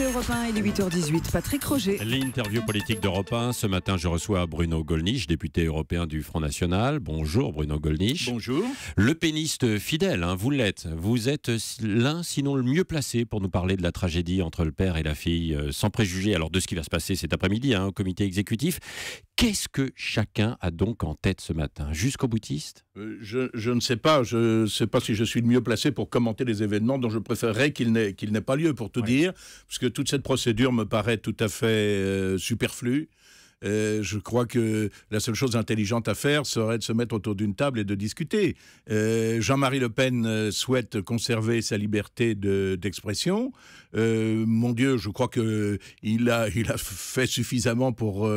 Écoutez Europe 1, il est 8h18. Patrick Roger. L'interview politique d'Europe 1. Ce matin, je reçois Bruno Gollnisch, député européen du Front National. Bonjour Bruno Gollnisch. Bonjour. Le péniste fidèle, hein, vous l'êtes. Vous êtes l'un, sinon le mieux placé pour nous parler de la tragédie entre le père et la fille, euh, sans préjuger alors de ce qui va se passer cet après-midi hein, au comité exécutif. Qu'est-ce que chacun a donc en tête ce matin Jusqu'au boutiste euh, je, ne sais pas. Je ne sais pas si je suis le mieux placé pour commenter les événements dont je préférerais qu'il n'ait pas lieu, pour tout dire, parce que toute cette procédure me paraît tout à fait euh, superflue. Euh, je crois que la seule chose intelligente à faire serait de se mettre autour d'une table et de discuter. Euh, Jean-Marie Le Pen euh, souhaite conserver sa liberté d'expression. mon Dieu, je crois que a, il a fait suffisamment pour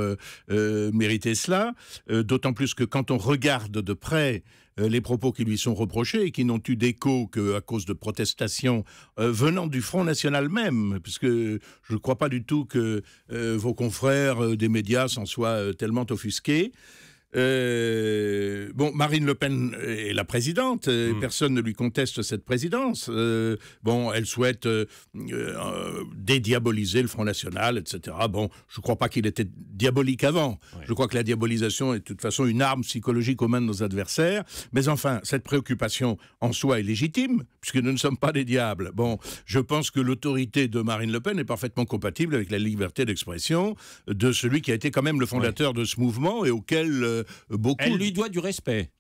mériter cela. D'autant plus que quand on regarde de près euh, les propos qui lui sont reprochés et qui n'ont eu d'écho qu'à cause de protestations euh, venant du Front National même, puisque je ne crois pas du tout que euh, vos confrères des médias s'en soient tellement offusqués. Euh, bon, Marine Le Pen est la présidente, euh, mm. personne ne lui conteste cette présidence. Euh, bon, elle souhaite dédiaboliser le Front National, etc. Bon, je ne crois pas qu'il était diabolique avant. Je crois que la diabolisation est de toute façon une arme psychologique aux mains de nos adversaires. Mais enfin, cette préoccupation en soi est légitime, puisque nous ne sommes pas des diables. Bon, je pense que l'autorité de Marine Le Pen est parfaitement compatible avec la liberté d'expression de celui qui a été quand même le fondateur de ce mouvement et auquel euh, beaucoup. lui doit du respect.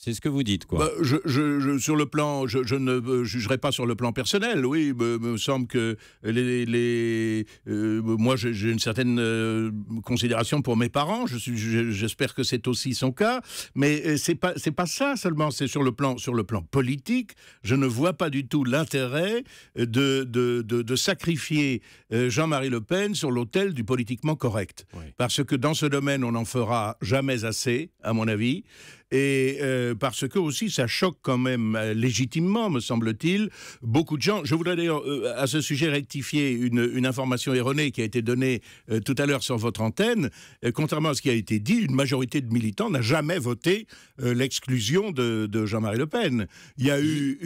C'est ce que vous dites, quoi. Bah, je, sur le plan, je, ne euh, jugerai pas sur le plan personnel. Oui, me, me semble que les, euh, moi j'ai une certaine euh, considération pour mes parents. J'espère que c'est aussi son cas, mais c'est pas c'est pas ça seulement. C'est sur le plan sur le plan politique. Je ne vois pas du tout l'intérêt de de, de sacrifier Jean-Marie Le Pen sur l'autel du politiquement correct, parce que dans ce domaine on n'en fera jamais assez, à mon avis et euh, parce que aussi ça choque quand même euh, légitimement, me semble-t-il, beaucoup de gens. Je voudrais d'ailleurs euh, à ce sujet rectifier une, information erronée qui a été donnée tout à l'heure sur votre antenne. contrairement à ce qui a été dit, une majorité de militants n'a jamais voté l'exclusion de, Jean-Marie Le Pen. Il y a eu,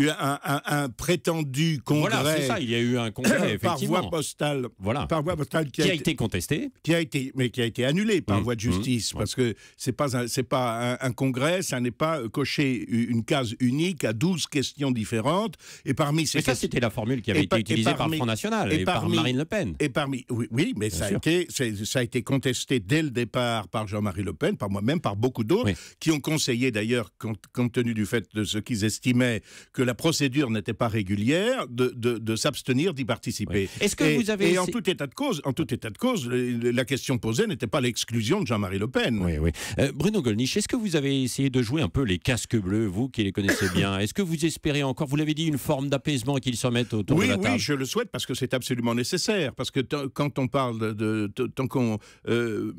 un, prétendu congrès. Voilà, c'est ça. Il y a eu un congrès par voie postale. Voilà. Par voie postale qui, a, été, contesté, qui a été, mais qui a été annulé par mmh, voie de mmh, justice parce que c'est pas c'est pas un congrès ça n'est pas euh, cocher une case unique à 12 questions différentes. Et parmi ces ça, c'était la formule qui avait été utilisée par le Front National et, par Marine Le Pen. Et parmi, oui, oui mais ça a, été, ça a été contesté dès le départ par Jean-Marie Le Pen, par moi-même, par beaucoup d'autres, qui ont conseillé d'ailleurs, compte, tenu du fait de ce qu'ils estimaient que la procédure n'était pas régulière, de, de, s'abstenir d'y participer. Est-ce que et, vous avez en tout état de cause, en tout état de cause, la question posée n'était pas l'exclusion de Jean-Marie Le Pen. Oui, oui. Euh, Bruno Gollnisch, est-ce que vous avez essayé et de jouer un peu les casques bleus, vous qui les connaissez bien. Est-ce que vous espérez encore, vous l'avez dit, une forme d'apaisement qu'ils s'en mettent autour de la table Oui, je le souhaite parce que c'est absolument nécessaire. Parce que quand on parle de. Tant qu'on euh,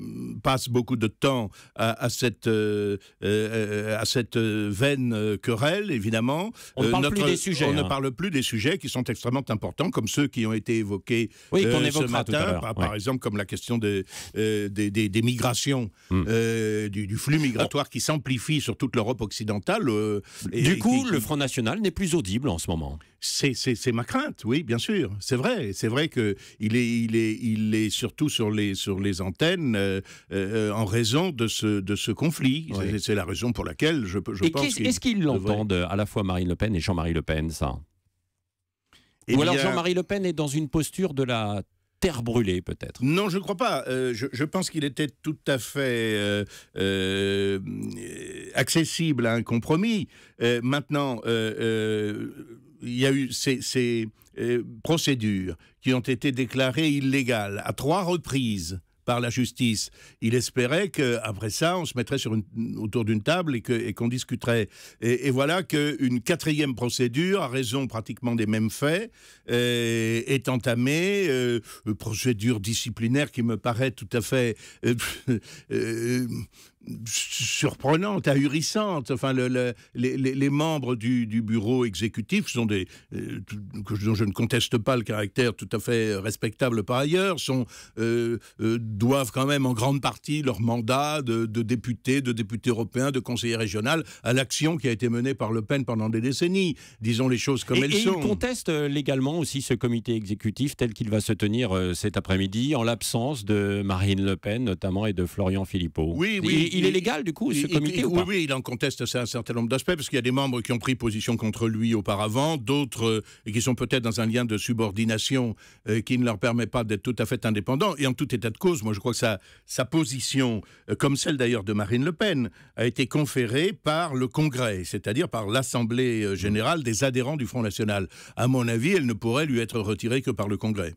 passe beaucoup de temps à, cette, euh, euh, à cette veine querelle, évidemment. On ne parle plus des sujets. On ne hein. parle plus des sujets qui sont extrêmement importants, comme ceux qui ont été évoqués oui, qu'on ce matin, par, par, exemple, comme la question des, des, migrations, hmm. du flux migratoire qui s'amplifie sur toute l'Europe occidentale. Euh, du coup, le Front National n'est plus audible en ce moment. C'est ma crainte, oui, bien sûr. C'est vrai, c'est vrai que il est, il est, il est surtout sur les sur les antennes euh, euh, en raison de ce de ce conflit. C'est la raison pour laquelle je, je et pense. Est-ce qu'ils l'entendent à la fois Marine Le Pen et Jean-Marie Le Pen, ça et eh Ou alors Jean-Marie Le Pen est dans une posture de la terre brûlée peut-être Non, je ne crois pas. Euh, je, pense qu'il était tout à fait euh, euh, accessible à un compromis. maintenant, il y a eu ces procédures qui ont été déclarées illégales à trois reprises par la justice. Il espérait qu'après ça, on se mettrait autour d'une table et qu'on discuterait. Et, voilà qu'une quatrième procédure, à raison pratiquement des mêmes faits, euh, est entamée. Euh, procédure disciplinaire qui me paraît tout à fait... Euh, surprenante, ahurissante. Enfin, les, membres du, bureau exécutif sont des euh, dont je ne conteste pas le caractère tout à fait respectable par ailleurs, sont euh, euh, doivent quand même en grande partie leur mandat de, député, de député européen, de conseiller régional à l'action qui a été menée par Le Pen pendant des décennies. Disons les choses comme elles sont. Et ils contestent légalement aussi ce comité exécutif tel qu'il va se tenir cet après-midi en l'absence de Marine Le Pen notamment et de Florian Philippot. Oui, oui il est légal, du coup, ce comité ou pas Oui, il en conteste un certain nombre d'aspects, parce qu'il y a des membres qui ont pris position contre lui auparavant, d'autres euh, qui sont peut-être dans un lien de subordination euh, qui ne leur permet pas d'être tout à fait indépendants. Et en tout état de cause, moi, je crois que sa, position, euh, comme celle d'ailleurs de Marine Le Pen, a été conférée par le Congrès, c'est-à-dire par l'Assemblée générale des adhérents du Front National. À mon avis, elle ne pourrait lui être retirée que par le Congrès.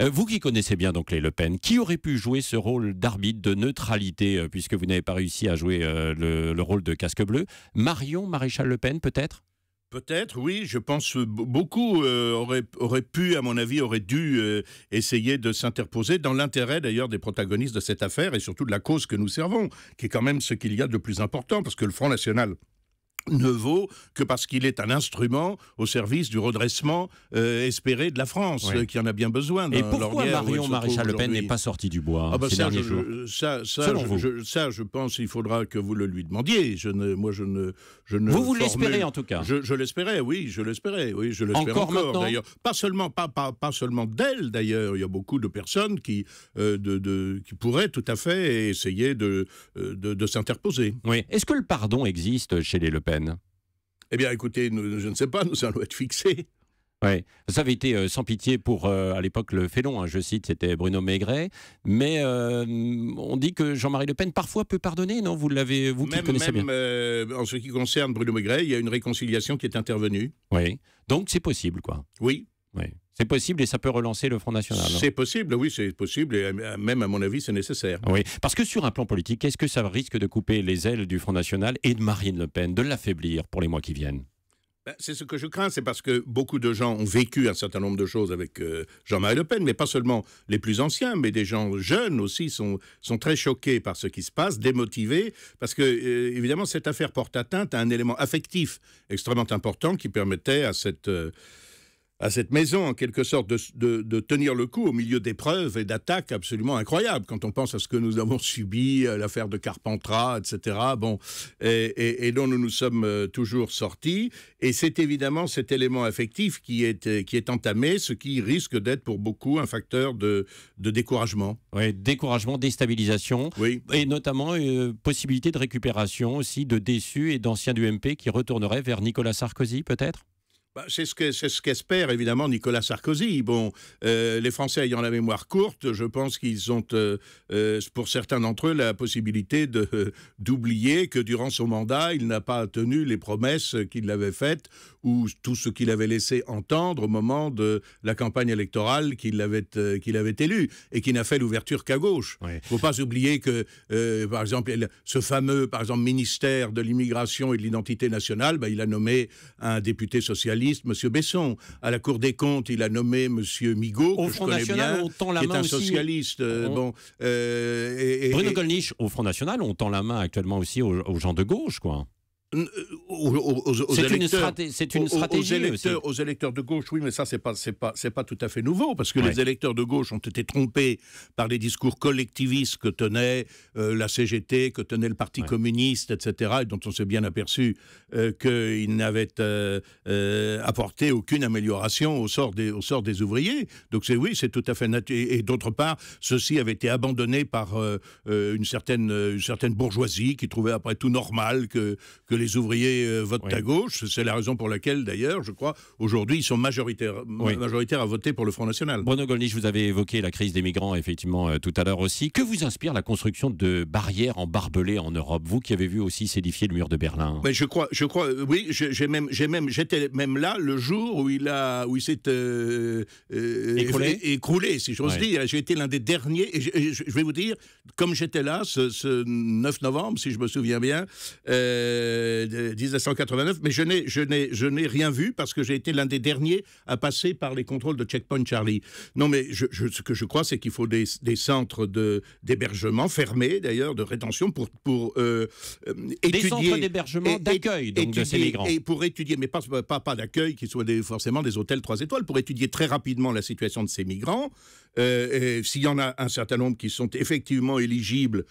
Euh, vous qui connaissez bien donc les Le Pen, qui aurait pu jouer ce rôle d'arbitre de neutralité euh, puisque vous n'avez pas réussi à jouer euh, le, rôle de casque bleu Marion Maréchal Le Pen peut-être Peut-être, oui. Je pense beaucoup auraient, pu, à mon avis, auraient dû essayer de s'interposer dans l'intérêt d'ailleurs des protagonistes de cette affaire et surtout de la cause que nous servons, qui est quand même ce qu'il y a de plus important, parce que le Front National ne vaut que parce qu'il est un instrument au service du redressement euh, espéré de la France, qui en a bien besoin. Et pourquoi Marion Maréchal Le Pen n'est pas sorti du bois ah bah ces ça, derniers je, jours ça, je, ça, je pense qu'il faudra que vous le lui demandiez. Je ne, moi, je ne, je ne vous vous l'espérez en tout cas. Je, l'espérais, oui, je l'espérais, oui, je encore, encore d'ailleurs. Pas seulement, pas, pas, seulement d'elle d'ailleurs. Il y a beaucoup de personnes qui, euh, de, de, qui pourraient tout à fait essayer de, euh, de, de s'interposer. Oui. Est-ce que le pardon existe chez les Le Pen eh bien, écoutez, je ne sais pas, nous allons être fixés. Oui, ça avait été euh, sans pitié pour, euh, à l'époque, le félon, hein, je cite, c'était Bruno Maigret. Mais euh, on dit que Jean-Marie Le Pen parfois peut pardonner, non Vous l'avez, vous qui même, connaissez même, en ce qui concerne Bruno Maigret, il y a une réconciliation qui est intervenue. Oui, donc c'est possible, quoi. Oui, c'est possible et ça peut relancer le Front National. Hein. C'est possible, oui, c'est possible et euh, même à mon avis, c'est nécessaire. Oui, parce que sur un plan politique, est-ce que ça risque de couper les ailes du Front National et de Marine Le Pen, de l'affaiblir pour les mois qui viennent ben, c'est ce que je crains, c'est parce que beaucoup de gens ont vécu un certain nombre de choses avec euh, Jean-Marie Le Pen, mais pas seulement les plus anciens, mais des gens jeunes aussi sont, sont très choqués par ce qui se passe, démotivés, parce que euh, évidemment cette affaire porte atteinte à un élément affectif extrêmement important qui permettait à cette à cette maison, en quelque sorte, de, tenir le coup au milieu d'épreuves et d'attaques absolument incroyables. Quand on pense à ce que nous avons subi, l'affaire de Carpentras, etc., bon, et, dont nous nous sommes euh, toujours sortis. Et c'est évidemment cet élément affectif euh, qui est, entamé, ce qui risque d'être pour beaucoup un facteur de, découragement. Oui, découragement, déstabilisation. Et notamment, euh, possibilité de récupération aussi de déçus et d'anciens du MP qui retourneraient vers Nicolas Sarkozy, peut-être bah, c'est ce ce qu'espère évidemment Nicolas Sarkozy. Bon, euh, les Français ayant la mémoire courte, je pense qu'ils ont euh, euh, pour certains d'entre eux la possibilité de d'oublier que durant son mandat, il n'a pas tenu les promesses qu'il avait faites ou tout ce qu'il avait laissé entendre au moment de la campagne électorale qu'il avait qu'il avait élu et qui n'a fait l'ouverture qu'à gauche. Il ne Faut pas oublier que par exemple ce fameux par exemple ministère de l'immigration et de l'identité nationale, bah, il a nommé un député socialiste Monsieur M. Besson. À la Cour des comptes, il a nommé M. Migaud, que je connais bien, qui est un socialiste. Euh, oh. bon, euh, Bruno Gollnisch, au Front National, on tend la main actuellement aussi aux, aux gens de gauche, quoi. Euh, c'est une stratégie. Aux électeurs, aux électeurs, de gauche, oui, mais ça, c'est pas, c'est pas, c'est pas tout à fait nouveau, parce que les électeurs de gauche ont été trompés par les discours collectivistes que tenait euh, la CGT, que tenait le Parti communiste, etc., et dont on s'est bien aperçu euh, qu'ils n'avaient euh, apporté aucune amélioration au sort des, au sort des ouvriers. Donc, c'est oui, c'est tout à fait naturel. Et, d'autre part, ceci avait été abandonné par une certaine, certaine bourgeoisie qui trouvait après tout normal que, que les ouvriers euh, votent à gauche. C'est la raison pour laquelle, d'ailleurs, je crois, aujourd'hui, ils sont majoritaires, à voter pour le Front National. Bruno Gollnisch, vous avez évoqué la crise des migrants, effectivement, euh, tout à l'heure aussi. Que vous inspire la construction de barrières en barbelés en Europe Vous qui avez vu aussi s'édifier le mur de Berlin. je crois, je crois, euh, oui, j'ai même, j'ai même, j'étais même là le jour où il a, où il s'est euh, écroulé. écroulé. si j'ose dire. J'ai été l'un des derniers. je, vais vous dire, comme j'étais là ce, 9 novembre, si je me souviens bien, 189, mais je n'ai, rien vu parce que j'ai été l'un des derniers à passer par les contrôles de Checkpoint Charlie. Non, mais ce que je crois, c'est qu'il faut des, centres de, d'hébergement fermés, d'ailleurs, de rétention pour, pour étudier. Euh, euh, des centres d'hébergement d'accueil de ces migrants. Et pour étudier, mais pas, pas, d'accueil qui soit des, forcément des hôtels 3 étoiles, pour étudier très rapidement la situation de ces migrants. Euh, s'il y en a un certain nombre qui sont effectivement éligibles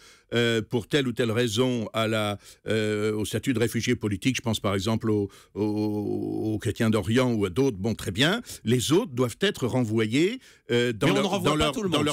pour telle ou telle raison à la, au statut de réfugié politique, je pense par exemple aux, chrétiens d'Orient ou à d'autres, bon, très bien. Les autres doivent être renvoyés euh, dans, on leur, ne renvoie tout le monde,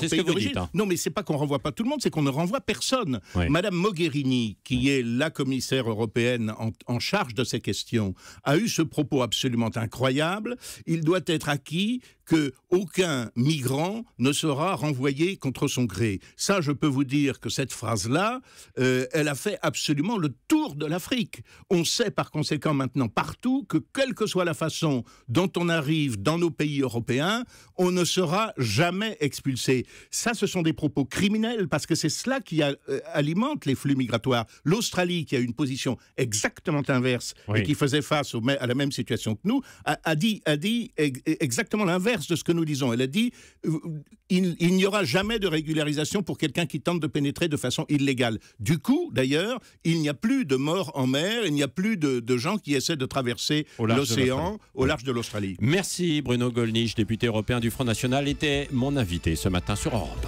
hein. Non, mais c'est pas qu'on renvoie pas tout le monde, c'est qu'on ne renvoie personne. Madame Mogherini, qui est la commissaire européenne en, charge de ces questions, a eu ce propos absolument incroyable. Il doit être acquis que aucun migrant ne sera renvoyé contre son gré. Ça, je peux vous dire que cette phrase-là, euh, elle a fait absolument le tour de l'Afrique. On sait par conséquent maintenant partout que quelle que soit la façon dont on arrive dans nos pays européens, on ne sera jamais expulsé. Ça, ce sont des propos criminels parce que c'est cela qui euh, alimente les flux migratoires. L'Australie, qui a une position exactement inverse et qui faisait face à la même situation que nous, a, dit, a dit exactement l'inverse de ce que nous disons. Elle a dit euh, il, il n'y aura jamais de régularisation pour quelqu'un qui tente de pénétrer de façon illégale. Du coup, d'ailleurs, il n'y a plus de morts en mer, il n'y a plus de, gens qui essaient de traverser l'océan au large de l'Australie. Merci Bruno Gollnisch, député européen du Front National, était mon invité ce matin sur Europe.